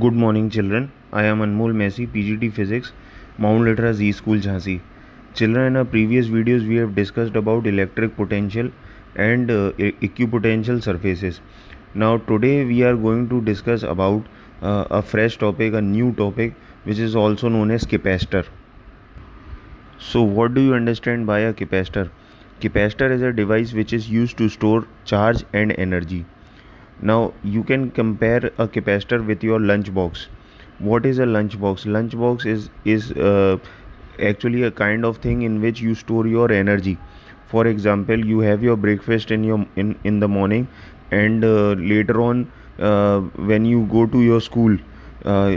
Good morning children I am Anmol Massey P G T physics Mount Litera Zee School Jhansi children in our previous videos we have discussed about electric potential and potential surfaces now today we are going to discuss about a fresh topic a new topic which is also known as capacitor so what do you understand by a capacitor capacitor is a device which is use to store charge and energy now you can compare a capacitor with your lunchbox what is a lunchbox lunchbox is is uh, actually a kind of thing in which you store your energy for example you have your breakfast in your in in the morning and uh, later on uh, when you go to your school uh,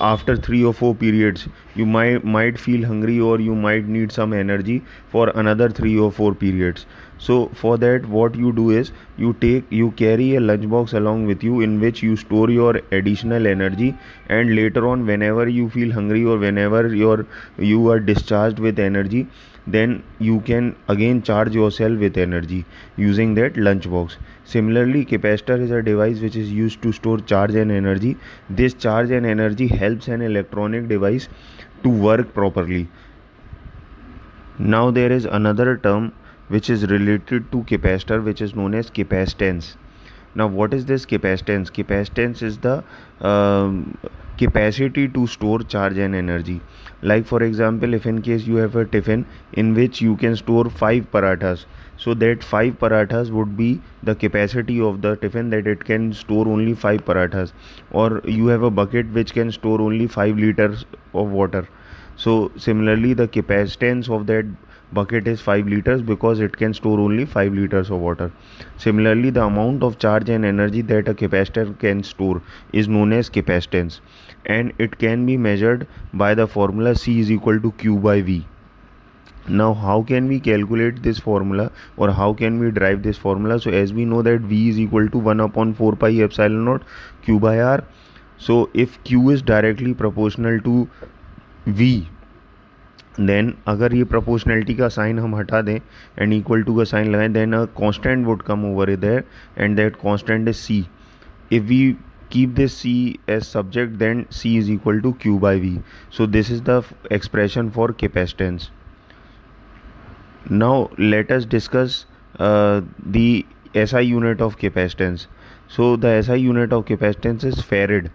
after three or four periods you might might feel hungry or you might need some energy for another three or four periods so for that what you do is you take you carry a lunchbox along with you in which you store your additional energy and later on whenever you feel hungry or whenever your you are discharged with energy then you can again charge yourself with energy using that lunch box. Similarly, capacitor is a device which is used to store charge and energy. This charge and energy helps an electronic device to work properly. Now there is another term which is related to capacitor which is known as capacitance now what is this capacitance capacitance is the um, capacity to store charge and energy like for example if in case you have a tiffin in which you can store 5 parathas so that 5 parathas would be the capacity of the tiffin that it can store only 5 parathas or you have a bucket which can store only 5 liters of water so similarly the capacitance of that bucket is 5 liters because it can store only 5 liters of water. Similarly, the amount of charge and energy that a capacitor can store is known as capacitance and it can be measured by the formula C is equal to Q by V. Now how can we calculate this formula or how can we derive this formula? So as we know that V is equal to 1 upon 4 pi epsilon naught Q by R. So if Q is directly proportional to V then अगर ये proportionality का sign हम हटा दें and equal to का sign लगाएं then a constant would come over इधर and that constant is C if we keep this C as subject then C is equal to Q by V so this is the expression for capacitance now let's discuss the S I unit of capacitance so the S unit of capacitance is फेरिड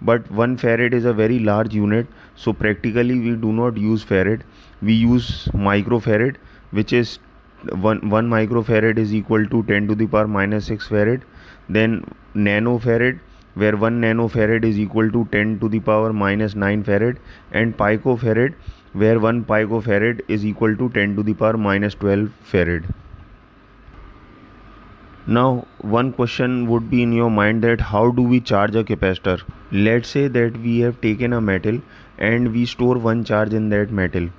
but 1 farad is a very large unit so practically we do not use farad we use microfarad which is 1 1 microfarad is equal to 10 to the power minus 6 farad then nanofarad where 1 nanofarad is equal to 10 to the power minus 9 farad and picofarad where 1 picofarad is equal to 10 to the power minus 12 farad now, one question would be in your mind that how do we charge a capacitor? Let's say that we have taken a metal and we store one charge in that metal.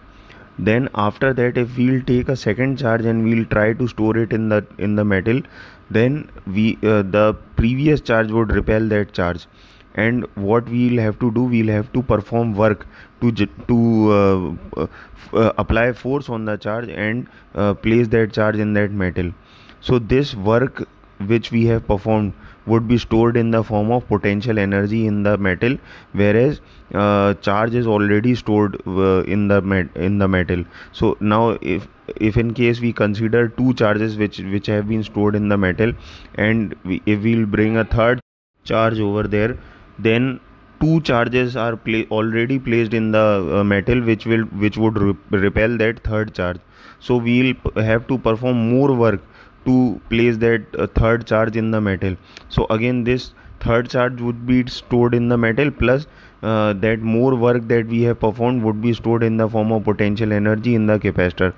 Then after that, if we'll take a second charge and we'll try to store it in the in the metal, then we uh, the previous charge would repel that charge and what we'll have to do we'll have to perform work to to uh, uh, uh, apply force on the charge and uh, place that charge in that metal so this work which we have performed would be stored in the form of potential energy in the metal whereas uh, charge is already stored uh, in the met in the metal so now if if in case we consider two charges which which have been stored in the metal and we, if we'll bring a third charge over there then two charges are pla already placed in the uh, metal which will which would re repel that third charge so we'll have to perform more work to place that uh, third charge in the metal so again this third charge would be stored in the metal plus uh, that more work that we have performed would be stored in the form of potential energy in the capacitor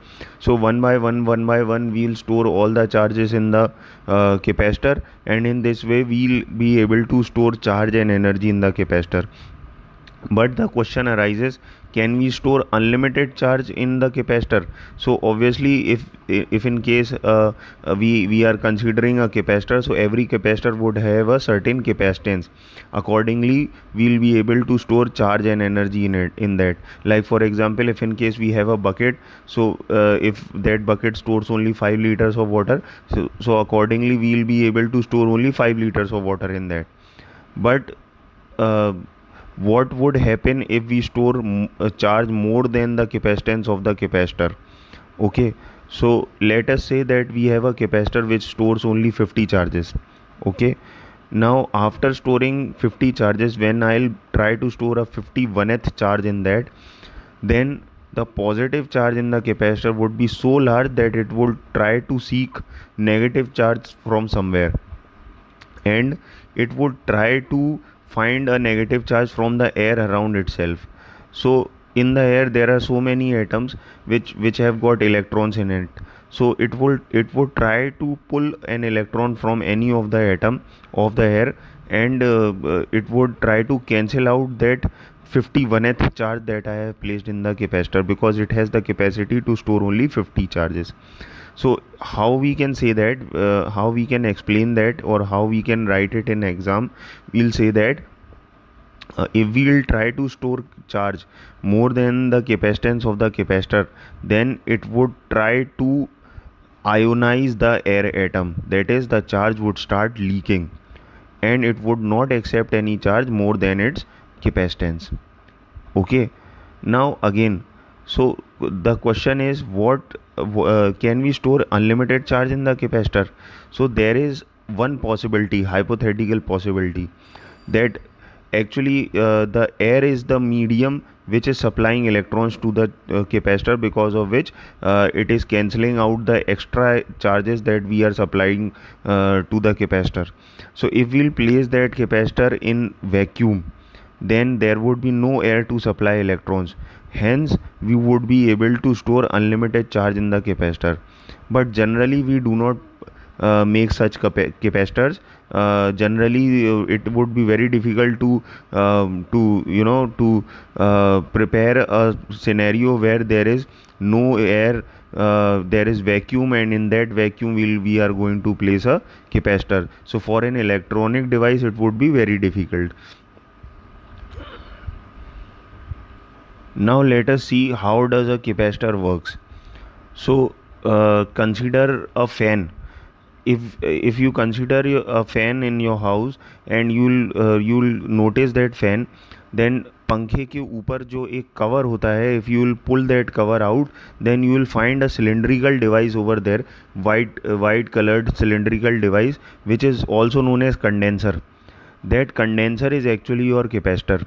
so one by one one by one we'll store all the charges in the uh, capacitor and in this way we'll be able to store charge and energy in the capacitor but the question arises can we store unlimited charge in the capacitor so obviously if if in case uh, uh, we we are considering a capacitor so every capacitor would have a certain capacitance accordingly we'll be able to store charge and energy in it in that like for example if in case we have a bucket so uh, if that bucket stores only 5 liters of water so, so accordingly we'll be able to store only 5 liters of water in that but uh, what would happen if we store uh, charge more than the capacitance of the capacitor okay so let us say that we have a capacitor which stores only 50 charges okay now after storing 50 charges when i'll try to store a 51th charge in that then the positive charge in the capacitor would be so large that it would try to seek negative charge from somewhere and it would try to find a negative charge from the air around itself so in the air there are so many atoms which which have got electrons in it so it would it would try to pull an electron from any of the atom of the air and uh, uh it would try to cancel out that 51th charge that I have placed in the capacitor because it has the capacity to store only 50 charges so how we can say that uh, how we can explain that or how we can write it in exam we'll say that uh, if we will try to store charge more than the capacitance of the capacitor then it would try to ionize the air atom that is the charge would start leaking and it would not accept any charge more than its capacitance okay now again so the question is what uh, can we store unlimited charge in the capacitor so there is one possibility hypothetical possibility that actually uh, the air is the medium which is supplying electrons to the uh, capacitor because of which uh, it is cancelling out the extra charges that we are supplying uh, to the capacitor so if we'll place that capacitor in vacuum then there would be no air to supply electrons hence we would be able to store unlimited charge in the capacitor but generally we do not uh, make such capacitors uh, generally uh, it would be very difficult to um, to you know to uh, prepare a scenario where there is no air uh, there is vacuum and in that vacuum we'll, we are going to place a capacitor so for an electronic device it would be very difficult now let us see how does a capacitor works so uh, consider a fan if if you consider a fan in your house and you'll uh, you'll notice that fan then पंखे के ऊपर जो एक cover होता है if you will pull that cover out then you will find a cylindrical device over there white white coloured cylindrical device which is also known as condenser that condenser is actually your capacitor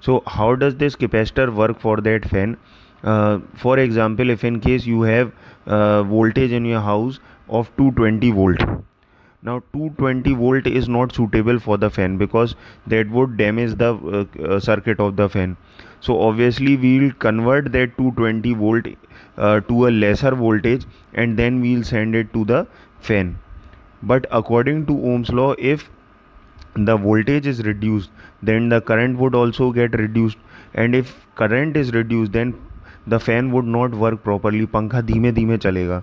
so how does this capacitor work for that fan uh, for example if in case you have uh, voltage in your house of 220 volt now 220 volt is not suitable for the fan because that would damage the uh, uh circuit of the fan so obviously we will convert that 220 volt uh, to a lesser voltage and then we will send it to the fan but according to ohm's law if the voltage is reduced then the current would also get reduced and if current is reduced then the fan would not work properly पंखा धीमे धीमे chalega.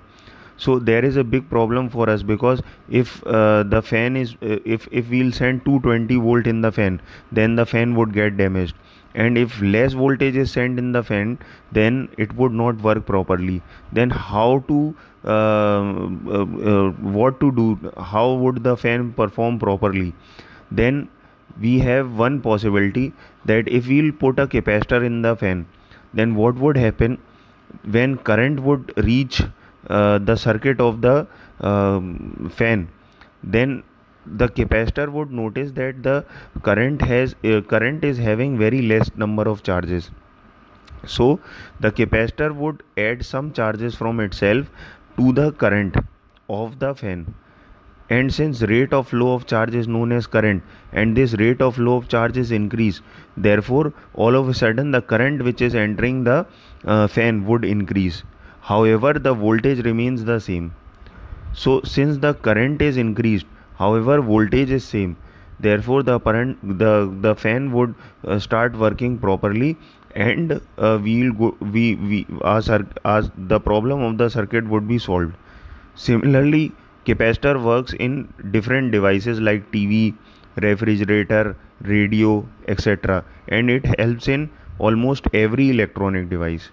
so there is a big problem for us because if uh, the fan is uh, if if we'll send 220 volt in the fan then the fan would get damaged and if less voltage is sent in the fan then it would not work properly then how to uh, uh, uh what to do how would the fan perform properly then we have one possibility that if we'll put a capacitor in the fan then what would happen when current would reach uh, the circuit of the uh, fan then the capacitor would notice that the current has uh, current is having very less number of charges so the capacitor would add some charges from itself to the current of the fan and since rate of flow of charge is known as current and this rate of flow of charge is increased therefore all of a sudden the current which is entering the uh, fan would increase however the voltage remains the same so since the current is increased however voltage is same therefore the current the the fan would uh, start working properly and uh, we'll go we we as our, as the problem of the circuit would be solved similarly capacitor works in different devices like tv refrigerator radio etc and it helps in almost every electronic device